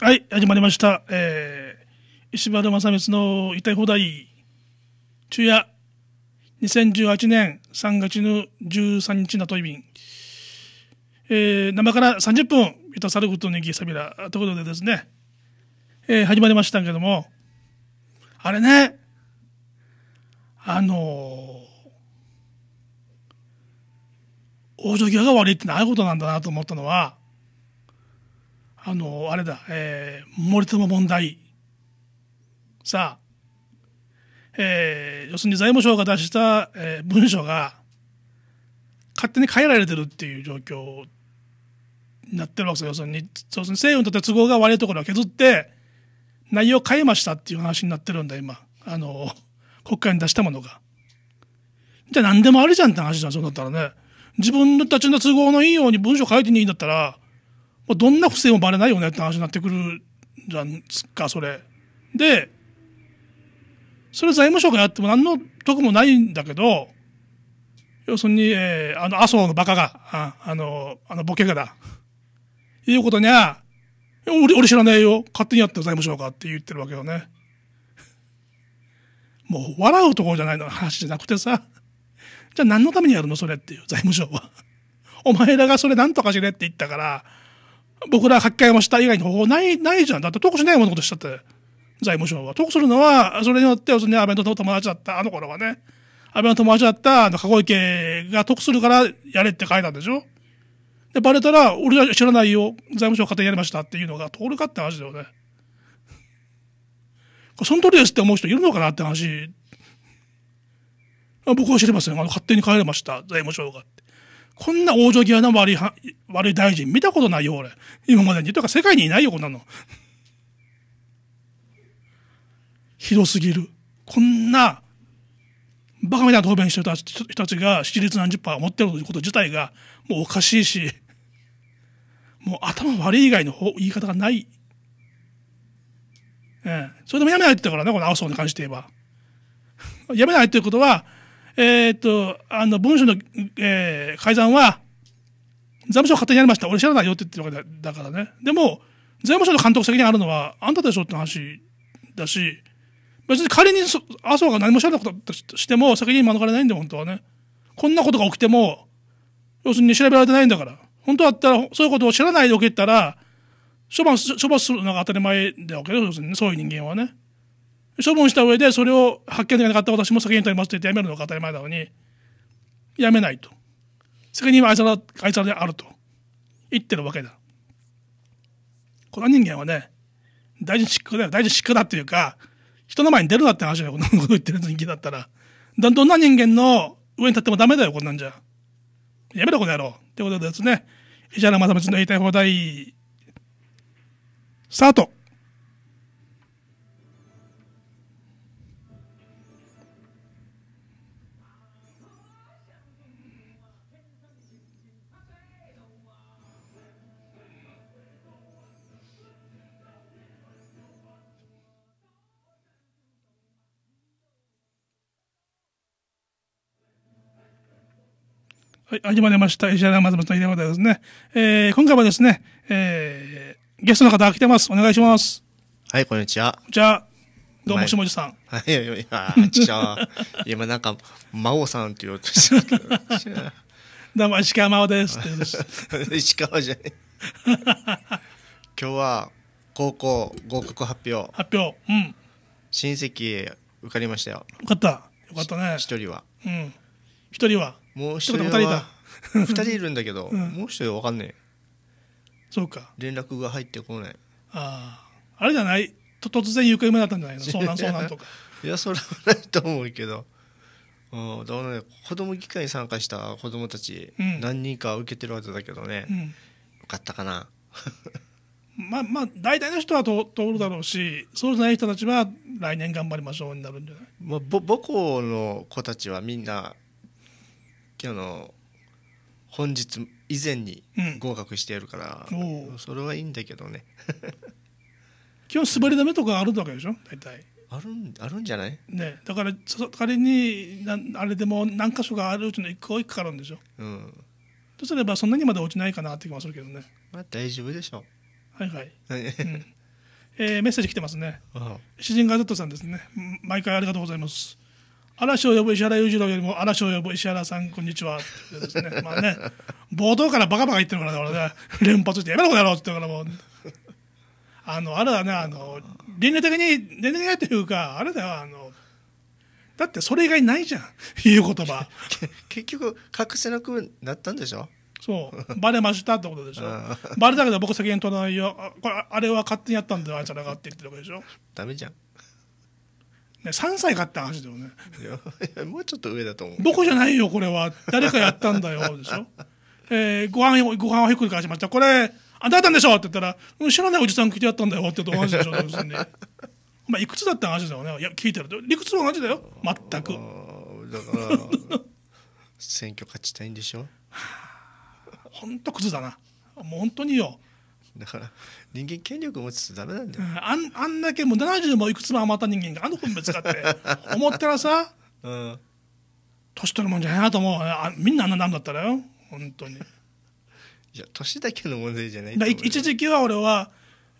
はい、始まりました。えー、石原正光の言いたい放題。昼夜、2018年3月の13日の問いびえー、生から30分、いたさることにぎさびら、ということでですね、えー、始まりましたけども、あれね、あのー、往生際が悪いってなあいうことなんだなと思ったのは、あのあれだ、えー、森友問題さあ、えー、要するに財務省が出した、えー、文書が勝手に変えられてるっていう状況になってるわけですよ要するに要するに政府にとって都合が悪いところを削って内容を変えましたっていう話になってるんだ今あの国会に出したものが。じゃあ何でもあるじゃんって話じゃんそうなだったらね。自分たちの都合のいいように文書書いていいんだったらもうどんな不正もバレないよねって話になってくるじゃんすか、それ。で、それ財務省がやっても何の得もないんだけど、要するに、えー、あの、麻生のバカが、ああの、あの、ボケがだ。いうことには、俺、俺知らないよ。勝手にやった財務省がって言ってるわけよね。もう、笑うところじゃないの話じゃなくてさ。じゃあ何のためにやるのそれっていう、財務省は。お前らがそれ何とかしれって言ったから、僕ら書き換えもした以外の方法ない、ないじゃん。だって得しないもうのことしたって。財務省は。得するのは、それによって、要するに安倍の友達だった、あの頃はね。安倍の友達だった、あの、籠池が得するからやれって書いたんでしょで、バレたら、俺は知らないよ。財務省勝手にやりましたっていうのが通るかって話だよね。その通りですって思う人いるのかなって話。僕は知りません。あの、勝手に帰れました。財務省が。こんな往生際の悪いは、悪い大臣見たことないよ、俺。今までに。とか世界にいないよ、こんなの。ひどすぎる。こんな、バカみたいな答弁してる人たちが、支持率何十パー持ってるということ自体が、もうおかしいし、もう頭悪い以外の言い方がない。ええ。それでもやめないって言ったからね、この青層に関して言えば。やめないっていうことは、えー、っと、あの、文書の、えー、改ざんは、財務省勝手にやりました。俺知らないよって言ってるわけだからね。でも、財務省の監督責任あるのは、あんたでしょって話だし、別に仮にそ麻生が何も知らなかったとしても、責任免れないんだよ、本当はね。こんなことが起きても、要するに調べられてないんだから。本当だったら、そういうことを知らないで受けたら、処罰、処罰するのが当たり前だわけよ、要するに、ね、そういう人間はね。処分した上でそれを発見できなかった私も責任取りますって言って辞めるのが当たり前なのに辞めないと責任はあいつらあいつらであると言ってるわけだこの人間はね大事に失格だよ大事に失格だっていうか人の前に出るなって話だよこんなこと言ってる人間だったらどんな人間の上に立ってもダメだよこんなんじゃやめろこの野郎ってことでですね石原正道の言いたい放題スタートはい、始まりました。石原松本秀夫ですね。えー、今回はですね、えー、ゲストの方来てます。お願いします。はい、こんにちは。じゃは。どうも、しもじさん。はい、いや、いや、ちゃ 今なんか、魔王さんって言おうとしてたけど。どうも、石川真央です。石川じゃね今日は、高校合格発表。発表。うん。親戚、受かりましたよ。よかった。よかったね。一人は。うん。一人はもう一人は2人いるんだけど、うん、もう一人分かんねえそうか連絡が入ってこないあああれじゃないと突然行方不明だったんじゃないの遭難遭難とか いやそれはないと思うけどうん、だからね子供議会に参加した子供たち、うん、何人か受けてるわけだけどね、うん、よかったかな まあまあ大体の人は通るだろうしそうじゃない人たちは来年頑張りましょうになるんじゃない、まあ、ぼ母校の子たちはみんな今日の本日以前に合格してやるから、うん、それはいいんだけどね基本滑り止めとかあるわけでしょ大体あるんあるんじゃない、ね、だから仮になあれでも何箇所があるうちの1個1個かかるんでしょ、うん、とすればそんなにまで落ちないかなって気もするけどねまあ大丈夫でしょうはいはい、うん、えー、メッセージ来てますね詩人ガゼットさんですね毎回ありがとうございます嵐を呼ぶ石原裕次郎よりも嵐を呼ぶ石原さんこんにちはってですねまあね冒頭からバカバカ言ってるからね俺ね連発してやめろこの野って言からもうあのあれだねあの倫理的に倫理的にというかあれだよあのだってそれ以外ないじゃん言う言葉結局隠せなくなったんでしょそうバレましたってことでしょバレたけど僕責任取らないよこれあれは勝手にやったんだよあいつらがって言ってるわけでしょダメじゃんね、3歳買った話だよねいやもうちょっと上だと思う僕じゃないよこれは誰かやったんだよ でしょ、えー、ご飯ご飯をひっくり返しましたこれあんたったんでしょって言ったら知らないおじさん聞いてやったんだよって言うと同じでしょ別 においくつだった話だよねいや聞いてると理屈は同じだよ全くだから 選挙勝ちたいんでしょ本当クズだなもう本当によだから人間権力持つとダメなんだよ、うん、あんあんだけもう70もいくつも余った人間があの子別ぶつかって 思ったらさ、うん、年取るもんじゃないなと思うあみんなあんななんだったらよ本当にいや年だけの問題じゃないだ一時期は俺は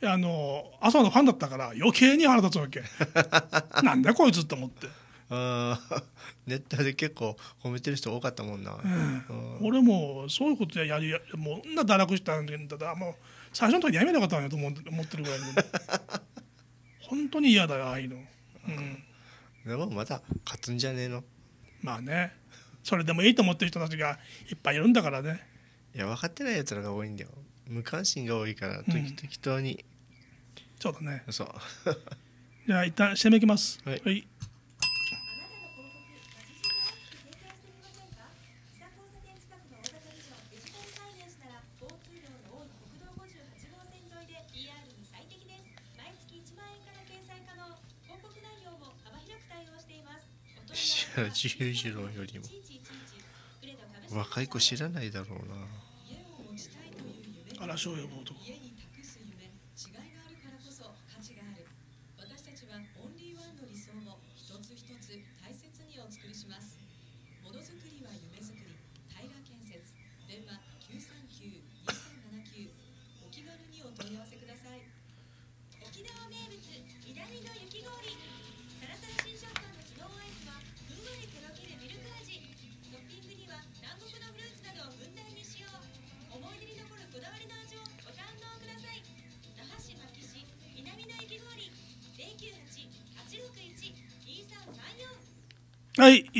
あの朝のファンだったから余計に腹立つわけ なんだこいつと思ってあネットで結構褒めてる人多かったもんな、うん、俺もそういうことややりもう女堕落したんだもう最初の時やめなかったんやと思ってるぐらい 本当に嫌だよああいうの、うん、でもまた勝つんじゃねえのまあねそれでもいいと思ってる人たちがいっぱいいるんだからねいや分かってないやつらが多いんだよ無関心が多いから、う適当にそうだねそう じゃあ一旦締めいきますはい、はい十次郎よりも若い子知らないだろうな。荒うよ、男。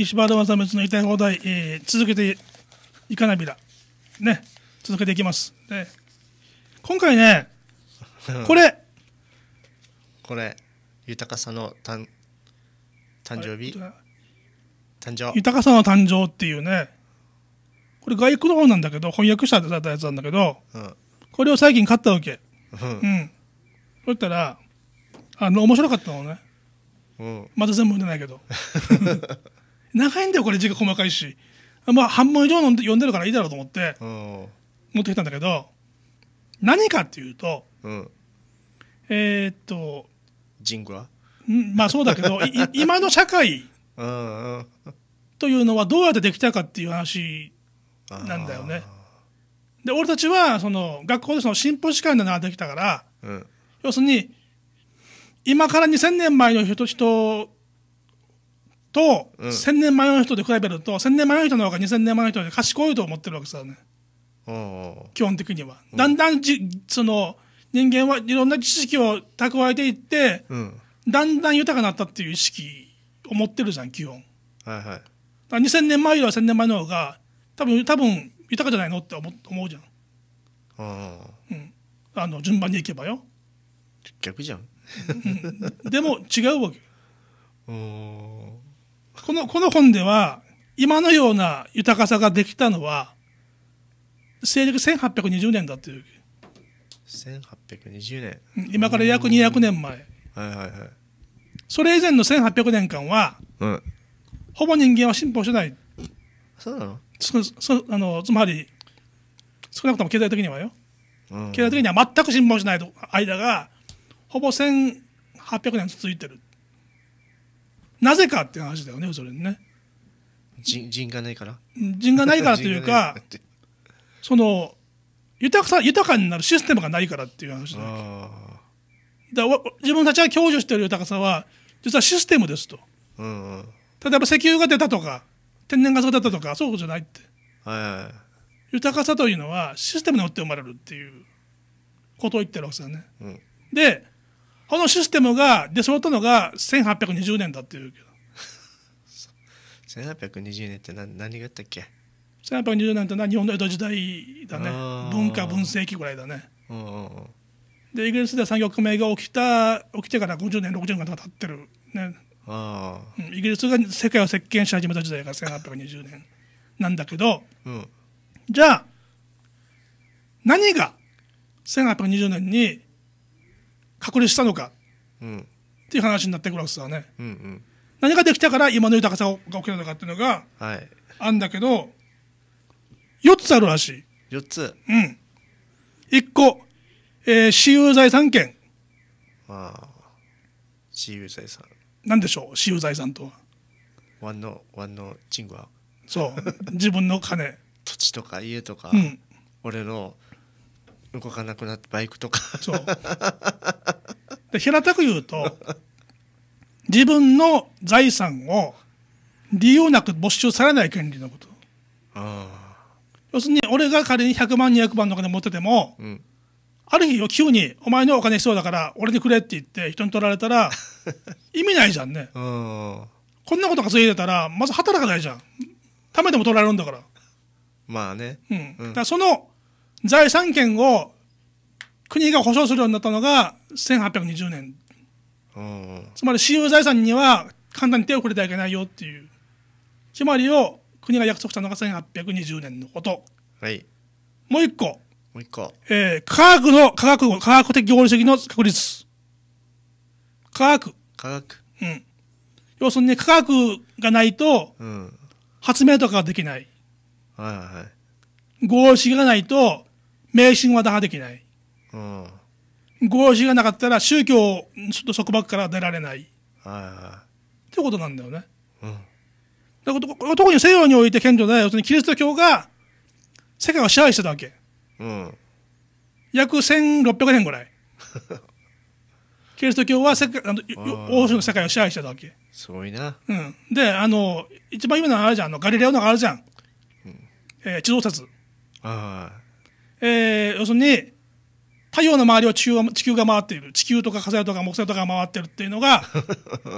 石原正光の言いたい放題、えー、続けていかなびら、ね、続けていきます。で今回ね、これ、これ、豊かさの誕誕生日、誕生豊かさの誕生っていうね、これ外国の方なんだけど、翻訳者だったやつなんだけど、うん、これを最近買ったわけ。うん。うん、そしたら、あの、面白かったのね。うん、まだ全部読んでないけど。長いんだよこれ字が細かいしまあ半分以上読んでるからいいだろうと思って持ってきたんだけど何かっていうと、うん、えー、っとジングラまあそうだけど 今の社会というのはどうやってできたかっていう話なんだよね。で俺たちはその学校でその進歩士官なのができたから、うん、要するに今から2,000年前の人人と、うん、1000年前の人で比べると1000年前の人の方が2000年前の人で賢いと思ってるわけさね、基本的には、うん、だんだんその人間はいろんな知識を蓄えていって、うん、だんだん豊かになったっていう意識を持ってるじゃん基本、はいはい、2000年前よりは1000年前の方が多分多分豊かじゃないのって思思うじゃんうん、あの順番にいけばよ逆じゃん、うん、でも違うわけ この、この本では、今のような豊かさができたのは、西暦1820年だっていう。1820年今から約200年前。はいはいはい。それ以前の1800年間は、うん。ほぼ人間は進歩してない。そうなのそそあのつまり、少なくとも経済的にはよ。うん。経済的には全く進歩しないと間が、ほぼ1800年続いてる。なぜかっていう話だよねそれね人人がないから人がないからというか その豊かさ豊かになるシステムがないからっていう話だだ自分たちが享受している豊かさは実はシステムですと、うんうん、例えば石油が出たとか天然ガスが出たとかそうじゃないって、はいはい、豊かさというのはシステムによって生まれるっていうことを言ってるわけですよね、うん、でこのシステムが出揃ったのが1820年だっていうけど。1820年って何何があったっけ ?1820 年って日本の江戸時代だね。文化文世紀ぐらいだね。で、イギリスで産業革命が起きた、起きてから50年、60年が経ってる。ね。イギリスが世界を席巻し始めた時代が1820年なんだけど、うん、じゃあ何が1820年に隔離したのか、うん、っていう話になってくるわけですね、うんうん、何ができたから今の豊かさが起きるのかっていうのが、はい、あんだけど4つあるらしい4つうん1個、えー、私有財産権ああ私有財産何でしょう私有財産とはワンのワンのはそう自分の金土地とか家とか、うん、俺の動かなくなってバイクとかそうで平たく言うと 自分の財産を理由なく没収されない権利のこと要するに俺が仮に100万200万のお金持ってても、うん、ある日を急に「お前のお金必要だから俺にくれ」って言って人に取られたら 意味ないじゃんねこんなことがいてたらまず働かないじゃんためても取られるんだからまあね、うん、うん、だその財産権を国が保障するようになったのが1820年。つまり私有財産には簡単に手を触れてはいけないよっていう決まりを国が約束したのが1820年のこと。はい。もう一個。もう一個。えー、科学の、科学、科学的合理主義の確立。科学。科学。うん。要するに科学がないと、発明とかができない。はいはい。合理主義がないと、迷信は打破できない。うん。合意がなかったら宗教ちょっと束縛から出られない。はいはい。ということなんだよね。うん。特に西洋において顕著で、要するにキリスト教が世界を支配してたわけ。うん。約1600年ぐらい。キリスト教は世界あの欧州の世界を支配してたわけ。すごいな。うん。で、あの、一番有名なのあれじゃん、あのガリレオのあれじゃん。うん、えー、地動説。ああ。えー、要するに、太陽の周りを地球地球が回っている。地球とか火星とか木星とか回ってるっていうのが、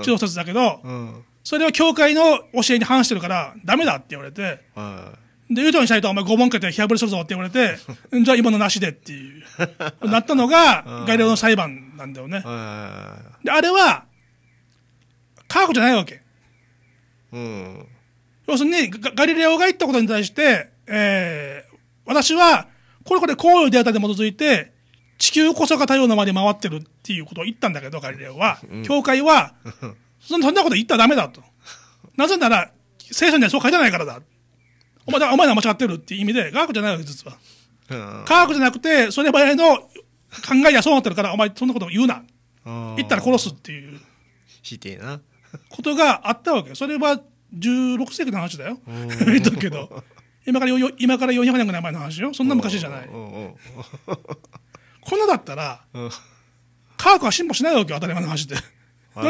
地 動だけど、うん、それは教会の教えに反してるから、ダメだって言われて、い、で、言うとにしたいと、お前、ご文家で火破りするぞって言われて、じゃあ今のなしでっていう、なったのが、ガ領レオの裁判なんだよね。で、あれは、科学じゃないわけ。うん、要するにガ、ガリレオが言ったことに対して、えー、私は、これこれこういうデータに基づいて、地球こそが太陽の周り回ってるっていうことを言ったんだけど、ガリレオは、教会は、そんなこと言ったらダメだと。なぜなら、聖書にはそう書いてないからだ。お前お前ら間違ってるっていう意味で、科学じゃないわけ、実は。科学じゃなくて、そればやりの考えやそうなってるから、お前そんなこと言うな。言ったら殺すっていう。ひでえな。ことがあったわけ。それは16世紀の話だよ。言ったけど。今から今から400年ぐらい前の話よそんな昔じゃない こんなだったら、科学は進歩しないわけよ当たり前の話でだっ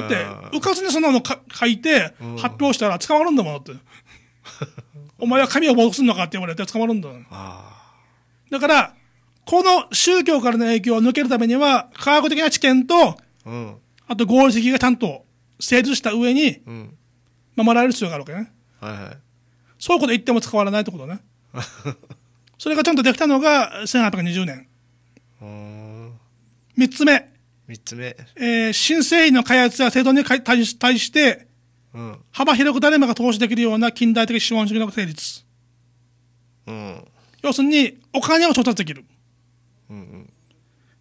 て浮かずにそんなのか書いて発表したら捕まるんだもんって お前は神を暴すんのかって言われて捕まるんだだからこの宗教からの影響を抜けるためには科学的な知見と、うん、あと合理的がちゃんと成立した上に守られる必要があるわけね、はいはいそういうこと言っても使われないってことね それがちゃんとできたのが1820年3つ目3つ目、えー、新製品の開発や制度に対して、うん、幅広く誰もが投資できるような近代的資本主義の成立、うん、要するにお金を調達できる、うんうん、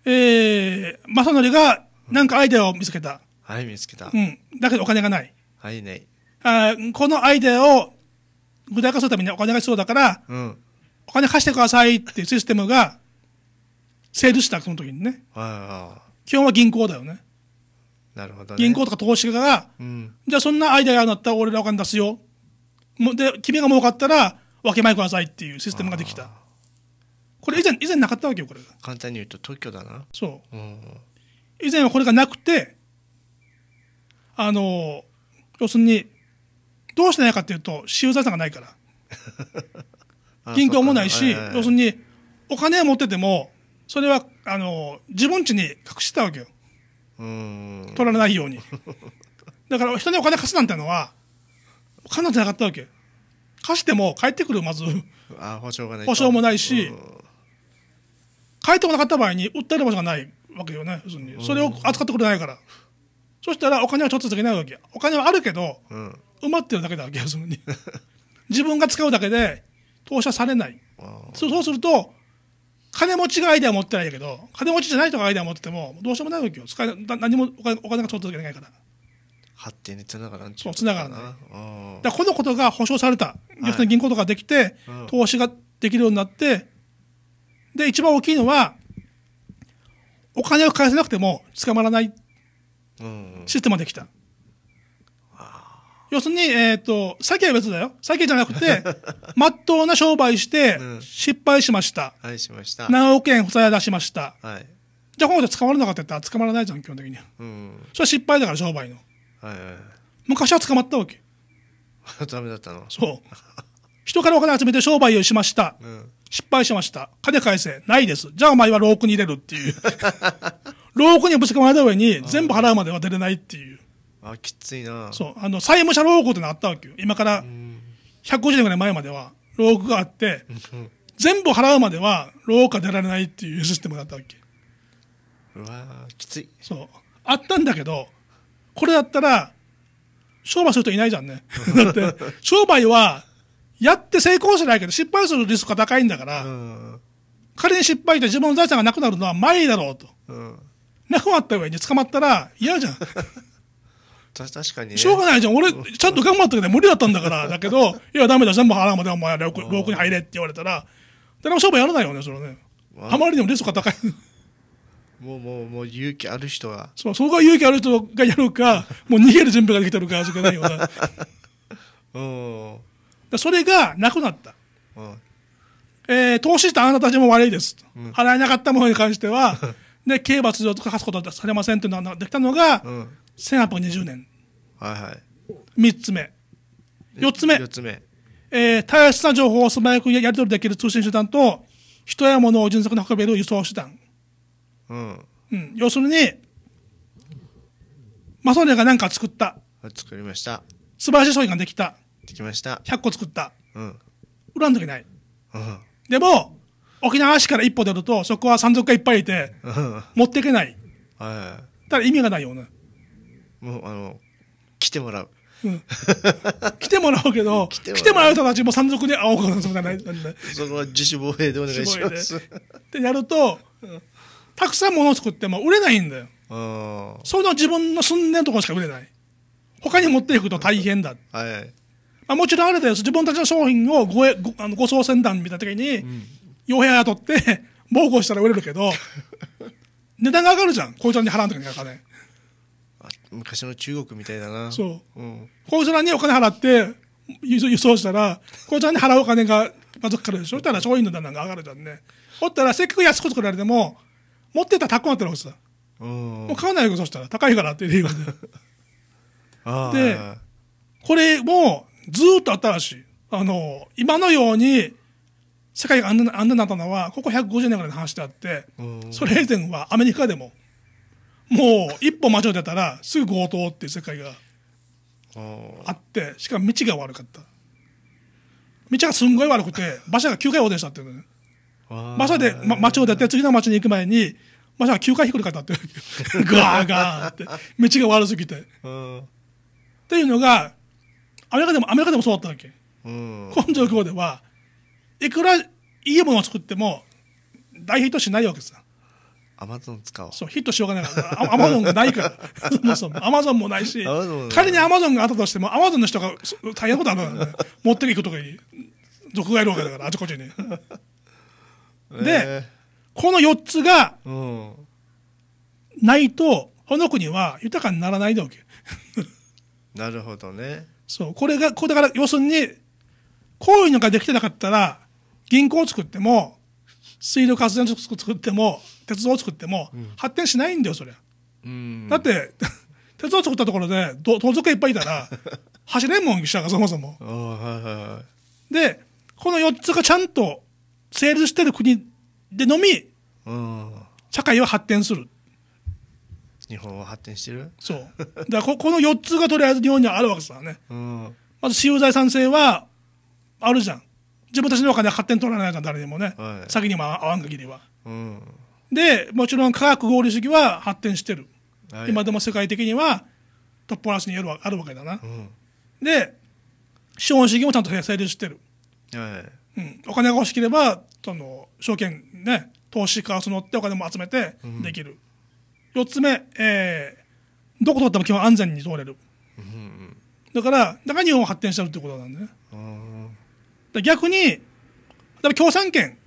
えー、正則が何かアイデアを見つけた、はい見つけた、うん、だけどお金がないはいねあこのアイデアを具体化するためにお金が必要だから、うん、お金貸してくださいっていうシステムが、セールした、その時にね。基本は銀行だよね。なるほど、ね、銀行とか投資家が、うん、じゃあそんなアイデアがあるんだったら俺らお金出すよ。で、君が儲かったら分け前くださいっていうシステムができた。これ以前、以前なかったわけよ、これ簡単に言うと特許だな。そう。うん、以前はこれがなくて、あの、要するに、どうしてないかっていうと、私有財産がないから。銀行もないし、要するに、お金を持ってても、それは、あの、自分家に隠してたわけよ。取られないように。だから、人にお金貸すなんてのは、かなじゃなかったわけ。貸しても返ってくる、まず。あ保証がない。保証もないし、返ってこなかった場合に、訴える場所がないわけよね。要するに。それを扱ってくれないから。そしたら、お金はちょっと続けないわけ。お金はあるけど、うん埋まってるだけだ要するに 自分が使うだけで投射されないそうすると金持ちがアイデアを持ってないけど金持ちじゃない人がアイデアを持っててもどうしようもないわけよ使え何もお金お金が取っていけないから発展につながらんそうつながらないだこのことが保証された要するに銀行とかできて、はい、投資ができるようになってで一番大きいのはお金を返せなくても捕まらないシステムができた、うんうん要するに、えっ、ー、と、酒は別だよ。酒じゃなくて、ま っとうな商売して、失敗しました。うん、はい、しました。何億円負債出しました。はい。じゃあ、今度捕まらなかったら捕まらないじゃん、基本的に。は。うん。それは失敗だから、商売の。はいはい。昔は捕まったわけ。ダメだったのそう。人からお金集めて商売をしました。うん、失敗しました。金返せ。ないです。じゃあお前は牢獄に入れるっていう。牢 獄にぶち込まれた上に、全部払うまでは出れないっていう。あきついなそうあの債務者牢獄ってのあったわけよ今から150年ぐらい前までは牢獄があって、全部払うまでは牢獄が出られないっていうシステムだったわけうわきついそうあったんだけどこれだったら商売する人いないじゃんね だって商売はやって成功しないけど失敗するリスクが高いんだから、仮に失敗して自分の財産がなくなるのは前だろうと、うん、なくなった上に捕まったら嫌じゃん 確かに、ね、しょうがないじゃん。俺、ちゃんと頑張ったけど無理だったんだから。だけど、いや、ダメだ、全部払うまでお前、ローに入れって言われたら、誰も商売やらないよね、それね。あまりにもリスクが高い。もう、もう、もう、勇気ある人は。そう、そこが勇気ある人がやるか、もう逃げる準備ができてるか、しかないよな。うん。それがなくなった。うん。えー、投資したあなたたちも悪いです。うん、払えなかったものに関しては、で、刑罰上とかすことはされませんっいうのができたのが、うん、1820年。はいはい。三つ目。四つ目。四つ目。えー、たやしな情報を素早くやり取りできる通信手段と、人や物を迅速に運べる輸送手段。うん。うん。要するに、マソニアが何か作った。作りました。素晴らしい商品ができた。できました。100個作った。うん。売らんときない。うん。でも、沖縄市から一歩出ると、そこは山賊がいっぱいいて、うん、持っていけない。はい。だから意味がないような。もうあの来てもらう。うん、来てもらうけど、来て来てもらう人たちも山賊に会おうかな、そんなない。そこは自主防衛でお願いします。でやると、たくさん物を作っても売れないんだよ。そういうの自分の住んでるところしか売れない。他に持っていくと大変だ。はい、はい、まあ、もちろんあれだよ。自分たちの商品をごえごあのご送船団みたいな時に、うん、傭兵雇って、暴行したら売れるけど、値段が上がるじゃん。こいつらに払うときに金。昔の中国みたいだな。そう。うん。工場にお金払って、輸送したら、工場に払うお金がまずかかるでしょ。そしたら、商品の段々が上がるじゃんね。ほったら、せっかく安く作られても、持ってたら高くなったらほさ。うん。もう買わないよ、そしたら。高いからって理由で。あで、これも、ずっと新しい。あの、今のように、世界があんなあんなになったのは、ここ150年ぐらいの話であって、それ以前はアメリカでも、もう一歩間違えたらすぐ強盗っていう世界があってしかも道が悪かった道がすんごい悪くて馬車が9回横転したっていうね馬車で、ま、間を出て次の町に行く前に馬車が9回ひっくり返ったっていう ガーガーって道が悪すぎてっていうのがアメリカでもアメリカでもそうだったわけ、根性郷ではいくらいいものを作っても大ヒットしないわけさアマゾン使おう。そう、ヒットしようがないから、アマゾンがないから、そもそも、アマゾンもないし、仮にアマゾンがあったとしても、アマゾンの人が大変なことあるのね、持っていくとかに、族がいるわけだから、あちこちに。で、この4つが、ないと、この国は豊かにならないでけ。なるほどね。そう、これが、これだから、要するに、こういうのができてなかったら、銀行を作っても、水力発電所作っても鉄道を作っても、発展しないんだよそれ、ゃ。だって 鉄道作ったところで盗賊がいっぱいいたら 走れんもん汽車がそもそも、でこの4つがちゃんと成立してる国でのみ、社会は発展する日本は発展してるそうだからこ この4つがとりあえず日本にはあるわけですからね、まず私有財産制はあるじゃん自分たちのお金は勝手に取らないから誰にもね、はい、先にも合わん限りは、うん、でもちろん科学合理主義は発展してる、はい、今でも世界的にはトップラスにあるあるわけだな、うん、で資本主義もちゃんと成立してる、はいうん、お金が欲しければその証券ね投資家を募ってお金も集めてできる、うん、4つ目、えー、どこ取っても基本安全に通れる、うんだからだから日本は発展してるってことなんだね、うん逆に、だ共産権、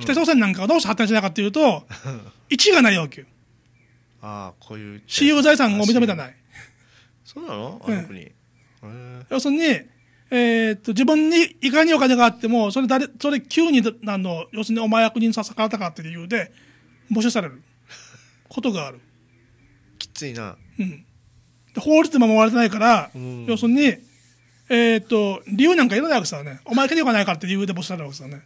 北朝鮮なんかがどうして発展しないかっていうと、1 がない要求。ああ、こういう。私有財産を認めたない。そうなのあの国。うん、要するに、えー、っと、自分にいかにお金があっても、それ誰、それ急に、あの、要するにお前役人ささかったかっていう理由で、募集される。ことがある。きついな。うん。法律で守られてないから、うん、要するに、えー、っと、理由なんかいらないわけですよね。お前けでよかないからって理由で募集されるわけですよね。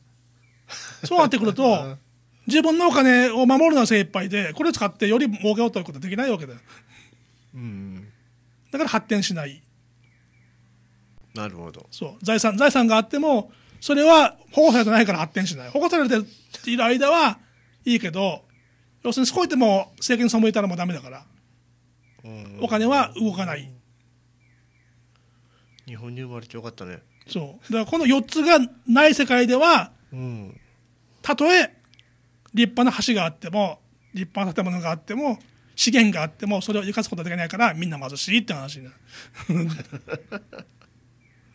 そうなってくると、自分のお金を守るのは精一杯で、これを使ってより儲けようということはできないわけだよ。うん。だから発展しない。なるほど。そう。財産、財産があっても、それは保護されてないから発展しない。保護されている間はいいけど、要するにそこ行っても政権背いたらもうダメだから。お金は動かない。日本に生まれてよかったねそうだからこの4つがない世界ではうんたとえ立派な橋があっても立派な建物があっても資源があってもそれを生かすことができないからみんな貧しいって話になる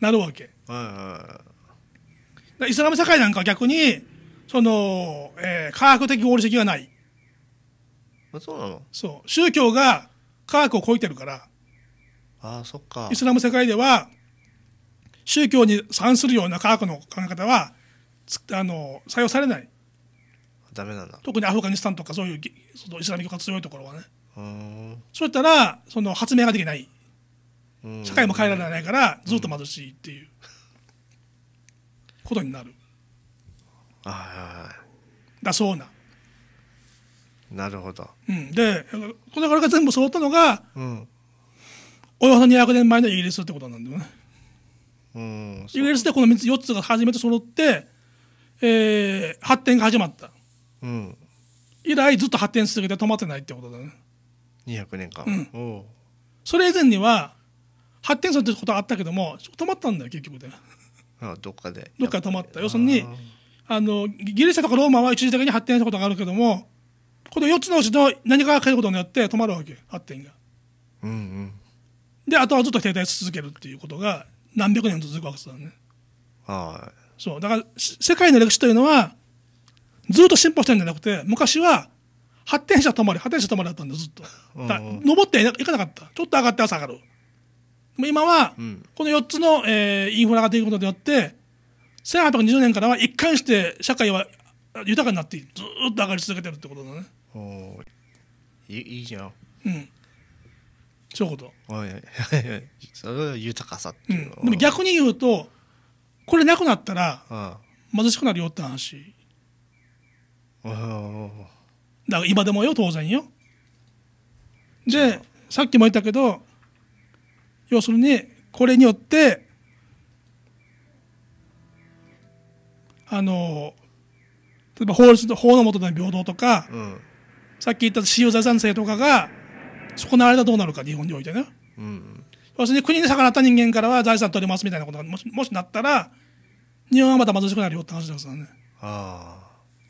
なるわけイスラム世界なんかは逆にその、えー、科学的合理的がないあそうなのそう宗教が科学を超えてるからあそっかイスラム世界では宗教に反するような科学の考え方はあの採用されないダメなんだ特にアフガニスタンとかそういうそのイスラム教が強いところはねそういったらその発明ができない社会も変えられないからずっと貧しいっていう、ことになるだそうななるほど、うん、でこれから全部揃ったのが、うん、およそ200年前のイギリスってことなんだよねうん、イギリスでこの3つ4つが初めて揃って、えー、発展が始まった、うん、以来ずっと発展し続けて止まってないってことだね200年間、うん、それ以前には発展するってことはあったけども止まったんだよ結局であどっかでどっかで止まった要するにあのギリシャとかローマは一時的に発展したことがあるけどもこの4つのうちの何かが変えることによって止まるわけ発展が、うんうん、であとはずっと停滞し続けるっていうことが何百年と続くわけですよね。はい。そう。だから、世界の歴史というのは、ずっと進歩してるんじゃなくて、昔は、発展者止まり、発展者止まりだったんでずっと。だ登っていかなかった。ちょっと上がっては下がる。今は、この4つの、えー、インフラができることによって、1820年からは一貫して社会は豊かになってずっと上がり続けてるってことだね。おいいいじゃん。うん。そううはいはいはいそれは豊かさっていううん、でも逆に言うとこれなくなったら貧しくなるよって話だから今でもよ当然よでさっきも言ったけど要するにこれによってあの例えば法律法の下での平等とか、うん、さっき言った私有財産制とかがそこの間どうなるか日本においてね、うん、要するに国に逆らった人間からは財産取りますみたいなことがもしもしなったら日本はまた貧しくなるよって話ですよね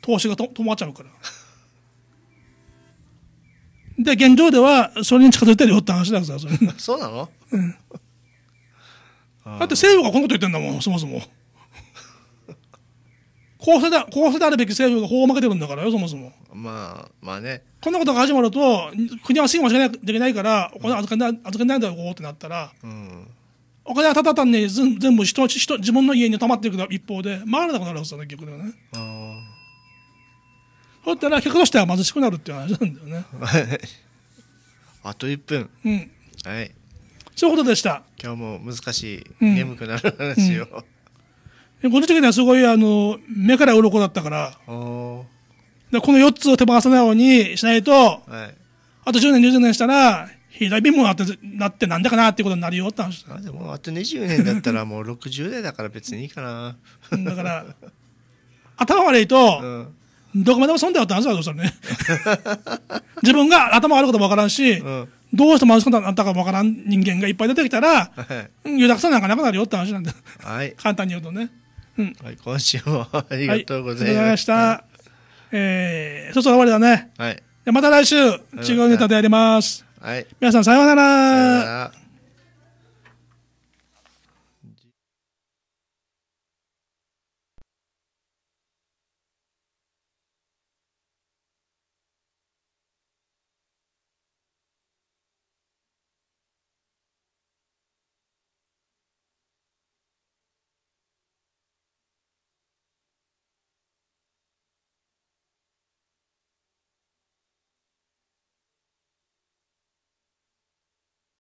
投資がと止まっちゃうからで現状ではそれに近づいてるよって話だから そうなの、うん、だって政府がこんなこと言ってんだもんそもそもこうせだ、こうせだるべき政府が法を負けてるんだからよ、そもそも。まあ、まあね。こんなことが始まると、国は信用しなきゃいけないから、お金預けない、預けないんだよ、こうってなったら。うん、お金はただ単に全部人人自分の家に溜まっていく一方で回らなくなるはずだね結局ね。あねそうったら客としては貧しくなるっていう話なんだよね あと1分うんはいそういうことでした今日も難しい眠くなる話を、うん、うんこの時にはすごい、あの、目から鱗だったから、この4つを手放さないようにしないと、はい、あと10年、20年したら、左貧乏なって、なってなんだかなってことになるよって話。あでも、あと20年だったらもう60代だから別にいいかな。だから、頭悪いと、うんどこまでも損だよって話だぞ、それね。自分が頭悪いこともわからんし、うん、どうしてまずくなったかもわからん人間がいっぱい出てきたら、はい、さなんかなくなるよって話なんだ。はい、簡単に言うとね。はい、今週もありがとうございました。はい、えー、そろそろ終わりだね。はい。また来週、違うネタでやります。はい。皆さんさようなら。